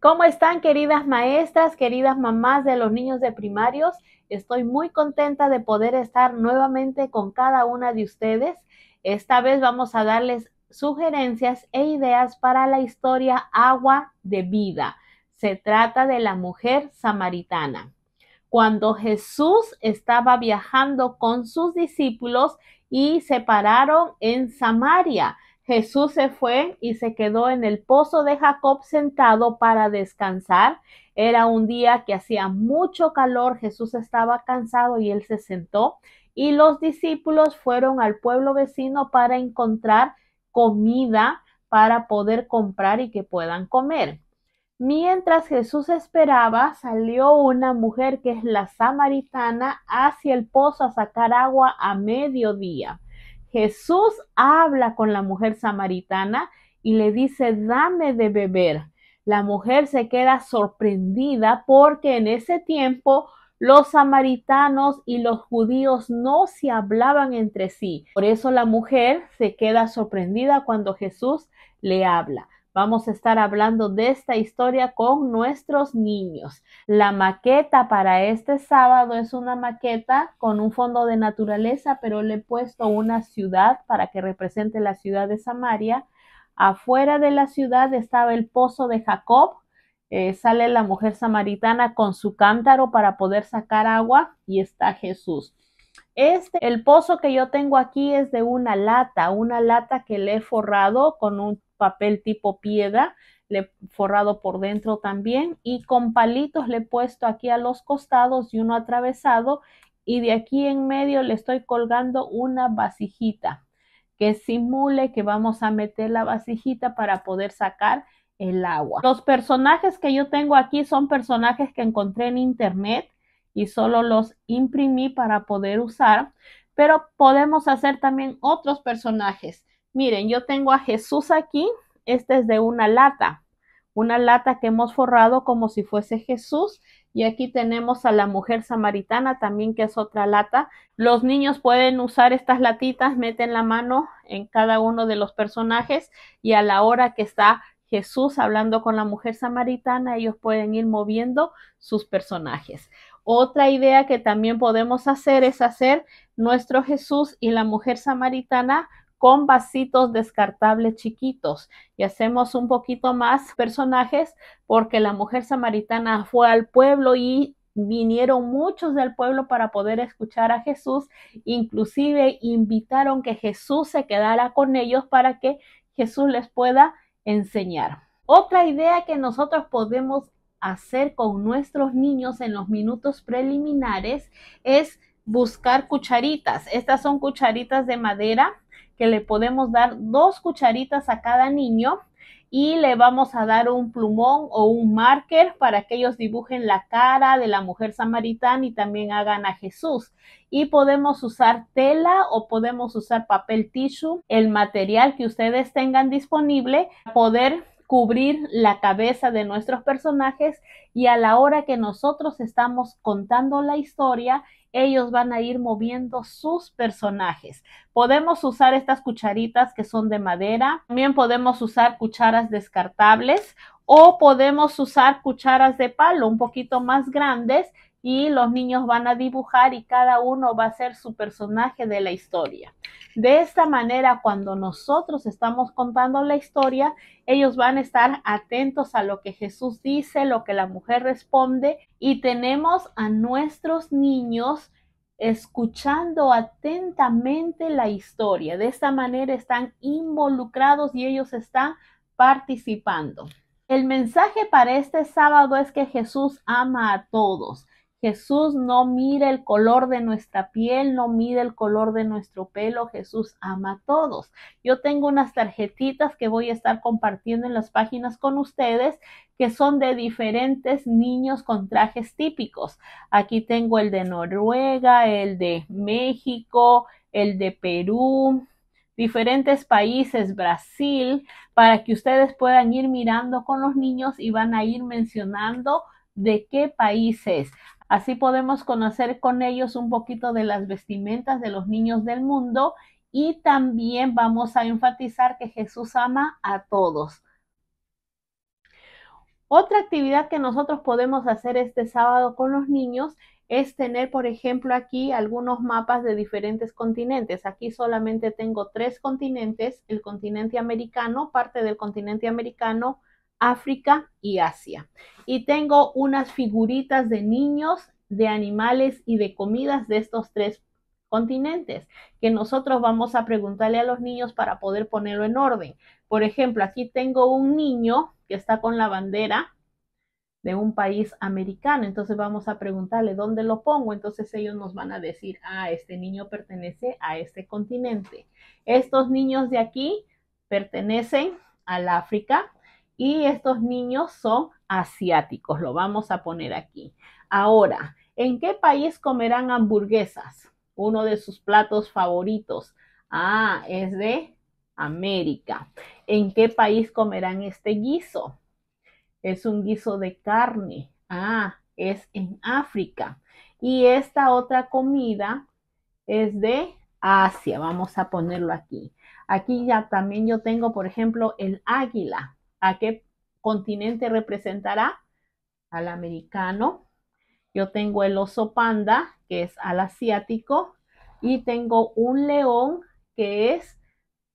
¿Cómo están queridas maestras, queridas mamás de los niños de primarios? Estoy muy contenta de poder estar nuevamente con cada una de ustedes. Esta vez vamos a darles sugerencias e ideas para la historia Agua de Vida. Se trata de la mujer samaritana. Cuando Jesús estaba viajando con sus discípulos y se pararon en Samaria, Jesús se fue y se quedó en el pozo de Jacob sentado para descansar. Era un día que hacía mucho calor, Jesús estaba cansado y él se sentó. Y los discípulos fueron al pueblo vecino para encontrar comida para poder comprar y que puedan comer. Mientras Jesús esperaba, salió una mujer que es la samaritana hacia el pozo a sacar agua a mediodía. Jesús habla con la mujer samaritana y le dice, dame de beber. La mujer se queda sorprendida porque en ese tiempo los samaritanos y los judíos no se hablaban entre sí. Por eso la mujer se queda sorprendida cuando Jesús le habla. Vamos a estar hablando de esta historia con nuestros niños. La maqueta para este sábado es una maqueta con un fondo de naturaleza, pero le he puesto una ciudad para que represente la ciudad de Samaria. Afuera de la ciudad estaba el pozo de Jacob. Eh, sale la mujer samaritana con su cántaro para poder sacar agua y está Jesús. Este, el pozo que yo tengo aquí es de una lata, una lata que le he forrado con un papel tipo piedra, le he forrado por dentro también y con palitos le he puesto aquí a los costados y uno atravesado y de aquí en medio le estoy colgando una vasijita que simule que vamos a meter la vasijita para poder sacar el agua. Los personajes que yo tengo aquí son personajes que encontré en internet y solo los imprimí para poder usar, pero podemos hacer también otros personajes. Miren, yo tengo a Jesús aquí, este es de una lata, una lata que hemos forrado como si fuese Jesús. Y aquí tenemos a la mujer samaritana también, que es otra lata. Los niños pueden usar estas latitas, meten la mano en cada uno de los personajes y a la hora que está Jesús hablando con la mujer samaritana, ellos pueden ir moviendo sus personajes. Otra idea que también podemos hacer es hacer nuestro Jesús y la mujer samaritana con vasitos descartables chiquitos y hacemos un poquito más personajes porque la mujer samaritana fue al pueblo y vinieron muchos del pueblo para poder escuchar a Jesús, inclusive invitaron que Jesús se quedara con ellos para que Jesús les pueda enseñar. Otra idea que nosotros podemos hacer con nuestros niños en los minutos preliminares es buscar cucharitas. Estas son cucharitas de madera que le podemos dar dos cucharitas a cada niño y le vamos a dar un plumón o un marker para que ellos dibujen la cara de la mujer samaritana y también hagan a Jesús. Y podemos usar tela o podemos usar papel tissue, el material que ustedes tengan disponible, poder cubrir la cabeza de nuestros personajes y a la hora que nosotros estamos contando la historia, ellos van a ir moviendo sus personajes. Podemos usar estas cucharitas que son de madera, también podemos usar cucharas descartables o podemos usar cucharas de palo un poquito más grandes y los niños van a dibujar y cada uno va a ser su personaje de la historia. De esta manera, cuando nosotros estamos contando la historia, ellos van a estar atentos a lo que Jesús dice, lo que la mujer responde y tenemos a nuestros niños escuchando atentamente la historia. De esta manera están involucrados y ellos están participando. El mensaje para este sábado es que Jesús ama a todos. Jesús no mira el color de nuestra piel, no mide el color de nuestro pelo. Jesús ama a todos. Yo tengo unas tarjetitas que voy a estar compartiendo en las páginas con ustedes que son de diferentes niños con trajes típicos. Aquí tengo el de Noruega, el de México, el de Perú, diferentes países, Brasil, para que ustedes puedan ir mirando con los niños y van a ir mencionando de qué países. Así podemos conocer con ellos un poquito de las vestimentas de los niños del mundo y también vamos a enfatizar que Jesús ama a todos. Otra actividad que nosotros podemos hacer este sábado con los niños es tener, por ejemplo, aquí algunos mapas de diferentes continentes. Aquí solamente tengo tres continentes, el continente americano, parte del continente americano, África y Asia. Y tengo unas figuritas de niños, de animales y de comidas de estos tres continentes que nosotros vamos a preguntarle a los niños para poder ponerlo en orden. Por ejemplo, aquí tengo un niño que está con la bandera de un país americano. Entonces vamos a preguntarle dónde lo pongo. Entonces ellos nos van a decir, ah, este niño pertenece a este continente. Estos niños de aquí pertenecen al África, y estos niños son asiáticos. Lo vamos a poner aquí. Ahora, ¿en qué país comerán hamburguesas? Uno de sus platos favoritos. Ah, es de América. ¿En qué país comerán este guiso? Es un guiso de carne. Ah, es en África. Y esta otra comida es de Asia. Vamos a ponerlo aquí. Aquí ya también yo tengo, por ejemplo, el águila a qué continente representará, al americano. Yo tengo el oso panda, que es al asiático, y tengo un león, que es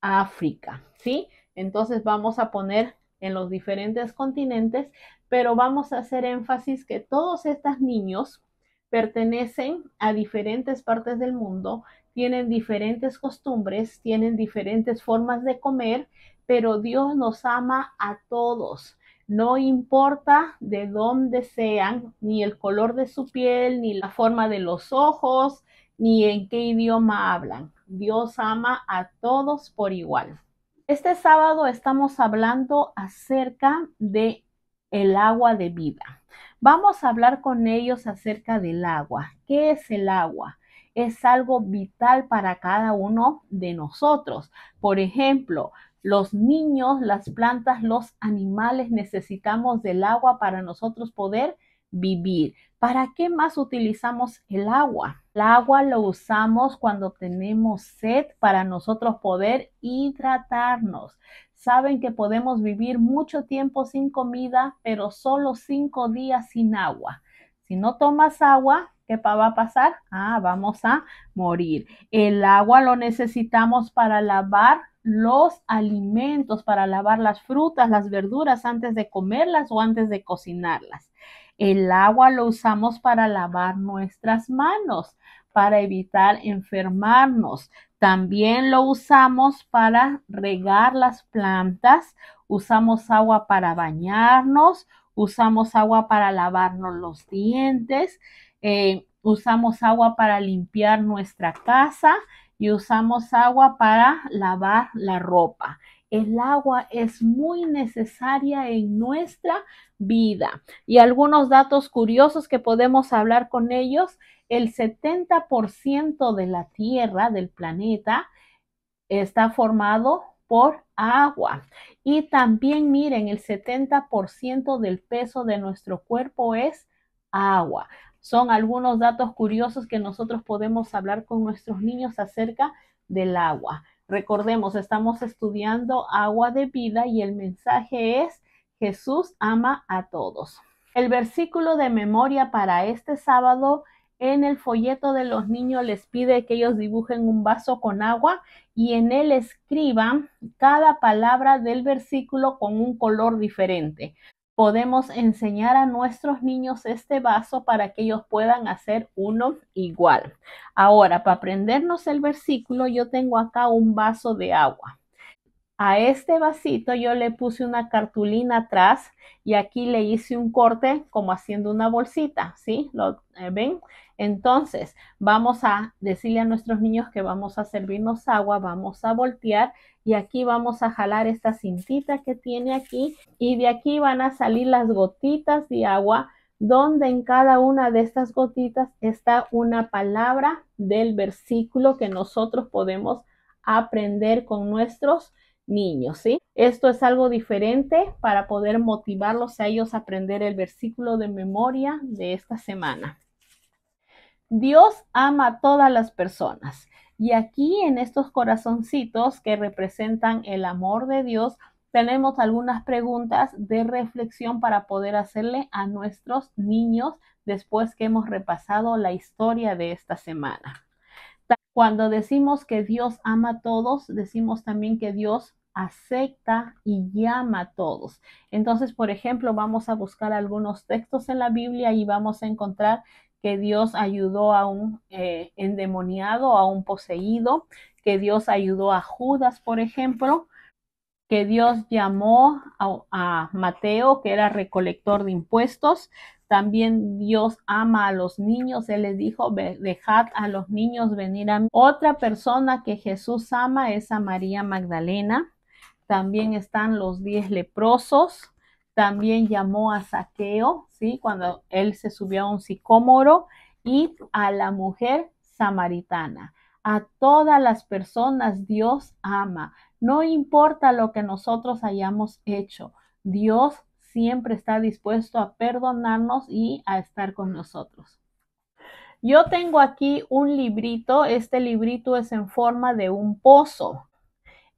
África, ¿sí? Entonces vamos a poner en los diferentes continentes, pero vamos a hacer énfasis que todos estos niños pertenecen a diferentes partes del mundo, tienen diferentes costumbres, tienen diferentes formas de comer pero Dios nos ama a todos. No importa de dónde sean, ni el color de su piel, ni la forma de los ojos, ni en qué idioma hablan. Dios ama a todos por igual. Este sábado estamos hablando acerca de el agua de vida. Vamos a hablar con ellos acerca del agua. ¿Qué es el agua? Es algo vital para cada uno de nosotros. Por ejemplo, los niños, las plantas, los animales necesitamos del agua para nosotros poder vivir. ¿Para qué más utilizamos el agua? El agua lo usamos cuando tenemos sed para nosotros poder hidratarnos. Saben que podemos vivir mucho tiempo sin comida, pero solo cinco días sin agua. Si no tomas agua, ¿Qué va a pasar? Ah, vamos a morir. El agua lo necesitamos para lavar los alimentos, para lavar las frutas, las verduras antes de comerlas o antes de cocinarlas. El agua lo usamos para lavar nuestras manos, para evitar enfermarnos. También lo usamos para regar las plantas, usamos agua para bañarnos, usamos agua para lavarnos los dientes, eh, usamos agua para limpiar nuestra casa y usamos agua para lavar la ropa. El agua es muy necesaria en nuestra vida. Y algunos datos curiosos que podemos hablar con ellos, el 70% de la Tierra, del planeta, está formado por agua. Y también miren, el 70% del peso de nuestro cuerpo es agua. Son algunos datos curiosos que nosotros podemos hablar con nuestros niños acerca del agua. Recordemos, estamos estudiando agua de vida y el mensaje es Jesús ama a todos. El versículo de memoria para este sábado en el folleto de los niños les pide que ellos dibujen un vaso con agua y en él escriba cada palabra del versículo con un color diferente. Podemos enseñar a nuestros niños este vaso para que ellos puedan hacer uno igual. Ahora, para aprendernos el versículo, yo tengo acá un vaso de agua a este vasito yo le puse una cartulina atrás y aquí le hice un corte como haciendo una bolsita, ¿sí? ¿Lo eh, ven? Entonces, vamos a decirle a nuestros niños que vamos a servirnos agua, vamos a voltear y aquí vamos a jalar esta cintita que tiene aquí y de aquí van a salir las gotitas de agua donde en cada una de estas gotitas está una palabra del versículo que nosotros podemos aprender con nuestros niños, ¿sí? Esto es algo diferente para poder motivarlos a ellos a aprender el versículo de memoria de esta semana. Dios ama a todas las personas. Y aquí en estos corazoncitos que representan el amor de Dios, tenemos algunas preguntas de reflexión para poder hacerle a nuestros niños después que hemos repasado la historia de esta semana. Cuando decimos que Dios ama a todos, decimos también que Dios acepta y llama a todos. Entonces, por ejemplo, vamos a buscar algunos textos en la Biblia y vamos a encontrar que Dios ayudó a un eh, endemoniado, a un poseído, que Dios ayudó a Judas, por ejemplo, que Dios llamó a Mateo, que era recolector de impuestos, también Dios ama a los niños. Él les dijo, dejad a los niños venir a mí. Otra persona que Jesús ama es a María Magdalena. También están los diez leprosos. También llamó a Saqueo, ¿sí? Cuando él se subió a un sicómoro. Y a la mujer samaritana. A todas las personas Dios ama. No importa lo que nosotros hayamos hecho. Dios siempre está dispuesto a perdonarnos y a estar con nosotros. Yo tengo aquí un librito, este librito es en forma de un pozo.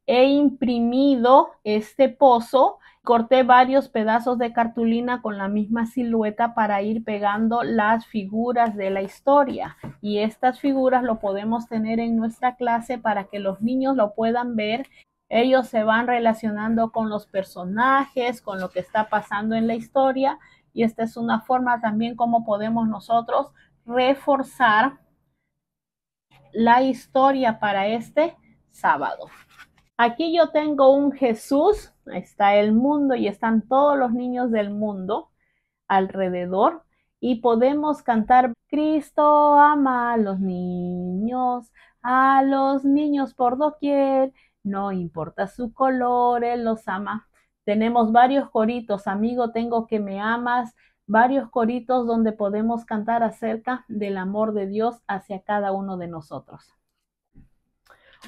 He imprimido este pozo, corté varios pedazos de cartulina con la misma silueta para ir pegando las figuras de la historia. Y estas figuras lo podemos tener en nuestra clase para que los niños lo puedan ver ellos se van relacionando con los personajes, con lo que está pasando en la historia y esta es una forma también como podemos nosotros reforzar la historia para este sábado. Aquí yo tengo un Jesús, está el mundo y están todos los niños del mundo alrededor y podemos cantar Cristo ama a los niños, a los niños por doquier no importa su color, Él los ama. Tenemos varios coritos, amigo, tengo que me amas, varios coritos donde podemos cantar acerca del amor de Dios hacia cada uno de nosotros.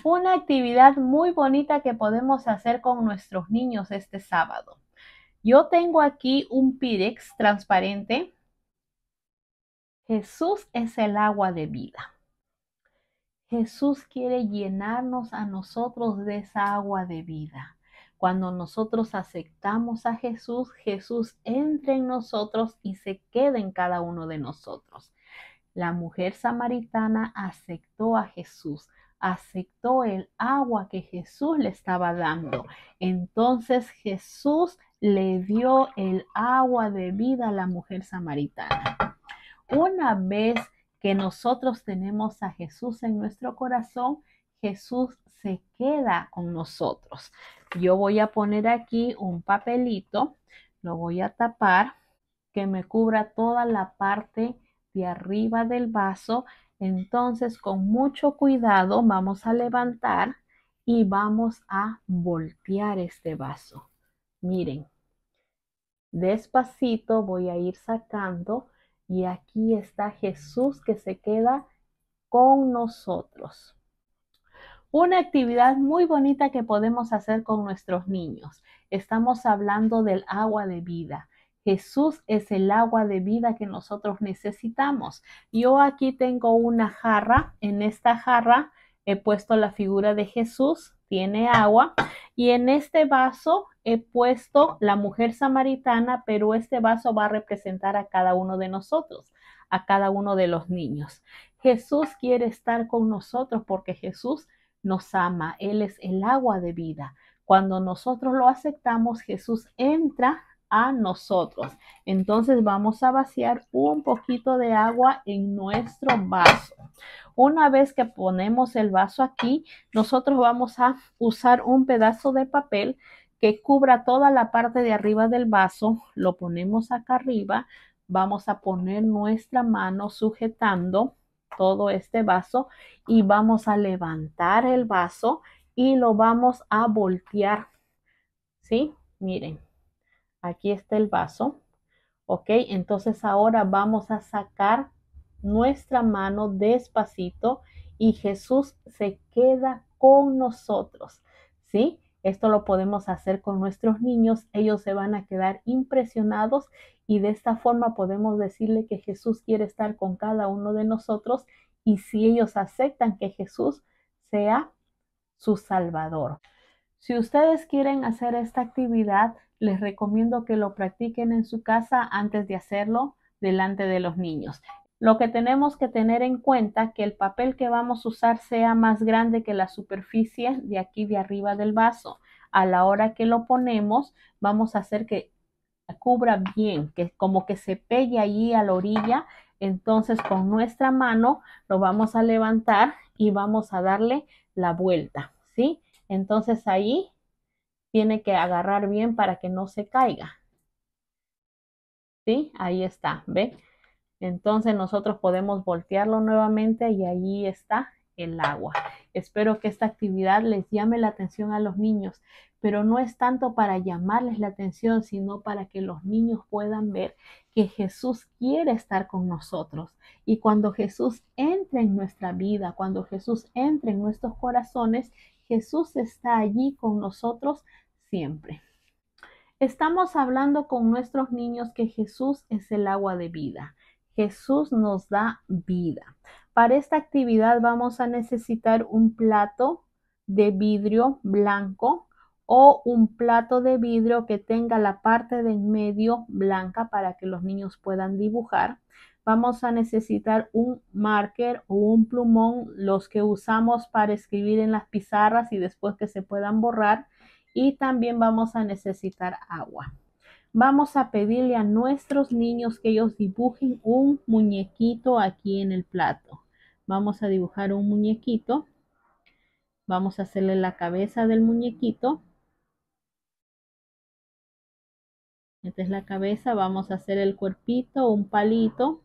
Una actividad muy bonita que podemos hacer con nuestros niños este sábado. Yo tengo aquí un Pirex transparente. Jesús es el agua de vida. Jesús quiere llenarnos a nosotros de esa agua de vida. Cuando nosotros aceptamos a Jesús, Jesús entra en nosotros y se queda en cada uno de nosotros. La mujer samaritana aceptó a Jesús, aceptó el agua que Jesús le estaba dando. Entonces Jesús le dio el agua de vida a la mujer samaritana. Una vez que nosotros tenemos a Jesús en nuestro corazón, Jesús se queda con nosotros. Yo voy a poner aquí un papelito, lo voy a tapar, que me cubra toda la parte de arriba del vaso. Entonces, con mucho cuidado, vamos a levantar y vamos a voltear este vaso. Miren, despacito voy a ir sacando y aquí está Jesús que se queda con nosotros. Una actividad muy bonita que podemos hacer con nuestros niños. Estamos hablando del agua de vida. Jesús es el agua de vida que nosotros necesitamos. Yo aquí tengo una jarra. En esta jarra he puesto la figura de Jesús, tiene agua, y en este vaso he puesto la mujer samaritana, pero este vaso va a representar a cada uno de nosotros, a cada uno de los niños. Jesús quiere estar con nosotros porque Jesús nos ama, Él es el agua de vida. Cuando nosotros lo aceptamos, Jesús entra a nosotros. Entonces vamos a vaciar un poquito de agua en nuestro vaso. Una vez que ponemos el vaso aquí, nosotros vamos a usar un pedazo de papel que cubra toda la parte de arriba del vaso. Lo ponemos acá arriba. Vamos a poner nuestra mano sujetando todo este vaso y vamos a levantar el vaso y lo vamos a voltear. ¿Sí? Miren, Aquí está el vaso. ¿Ok? Entonces ahora vamos a sacar nuestra mano despacito y Jesús se queda con nosotros. ¿Sí? Esto lo podemos hacer con nuestros niños. Ellos se van a quedar impresionados y de esta forma podemos decirle que Jesús quiere estar con cada uno de nosotros y si ellos aceptan que Jesús sea su Salvador. Si ustedes quieren hacer esta actividad, les recomiendo que lo practiquen en su casa antes de hacerlo delante de los niños. Lo que tenemos que tener en cuenta que el papel que vamos a usar sea más grande que la superficie de aquí de arriba del vaso. A la hora que lo ponemos, vamos a hacer que cubra bien, que como que se pegue allí a la orilla. Entonces con nuestra mano lo vamos a levantar y vamos a darle la vuelta, ¿sí? Entonces ahí tiene que agarrar bien para que no se caiga. ¿Sí? Ahí está, ¿ve? Entonces nosotros podemos voltearlo nuevamente y ahí está el agua. Espero que esta actividad les llame la atención a los niños, pero no es tanto para llamarles la atención, sino para que los niños puedan ver que Jesús quiere estar con nosotros. Y cuando Jesús entra en nuestra vida, cuando Jesús entre en nuestros corazones, Jesús está allí con nosotros siempre. Estamos hablando con nuestros niños que Jesús es el agua de vida. Jesús nos da vida. Para esta actividad vamos a necesitar un plato de vidrio blanco o un plato de vidrio que tenga la parte de en medio blanca para que los niños puedan dibujar vamos a necesitar un marker o un plumón, los que usamos para escribir en las pizarras y después que se puedan borrar. Y también vamos a necesitar agua. Vamos a pedirle a nuestros niños que ellos dibujen un muñequito aquí en el plato. Vamos a dibujar un muñequito. Vamos a hacerle la cabeza del muñequito. Esta es la cabeza, vamos a hacer el cuerpito, un palito.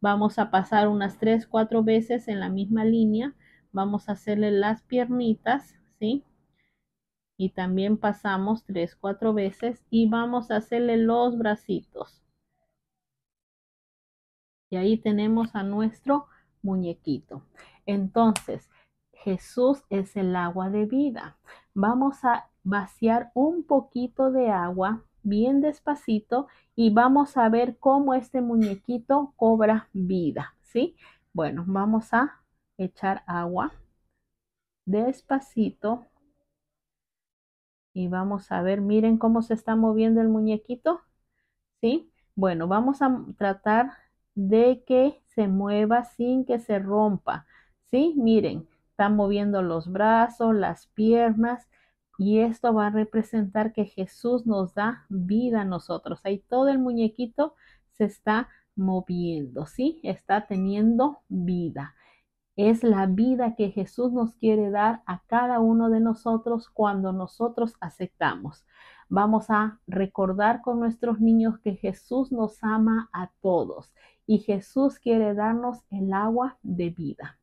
Vamos a pasar unas tres, cuatro veces en la misma línea. Vamos a hacerle las piernitas, ¿sí? Y también pasamos tres, cuatro veces y vamos a hacerle los bracitos. Y ahí tenemos a nuestro muñequito. Entonces, Jesús es el agua de vida. Vamos a vaciar un poquito de agua bien despacito y vamos a ver cómo este muñequito cobra vida, ¿sí? Bueno, vamos a echar agua despacito y vamos a ver, miren cómo se está moviendo el muñequito, ¿sí? Bueno, vamos a tratar de que se mueva sin que se rompa, ¿sí? Miren, está moviendo los brazos, las piernas, y esto va a representar que Jesús nos da vida a nosotros. Ahí todo el muñequito se está moviendo, ¿sí? Está teniendo vida. Es la vida que Jesús nos quiere dar a cada uno de nosotros cuando nosotros aceptamos. Vamos a recordar con nuestros niños que Jesús nos ama a todos y Jesús quiere darnos el agua de vida.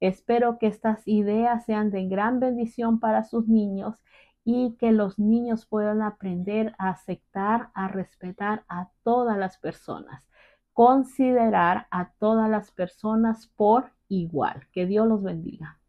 Espero que estas ideas sean de gran bendición para sus niños y que los niños puedan aprender a aceptar, a respetar a todas las personas, considerar a todas las personas por igual. Que Dios los bendiga.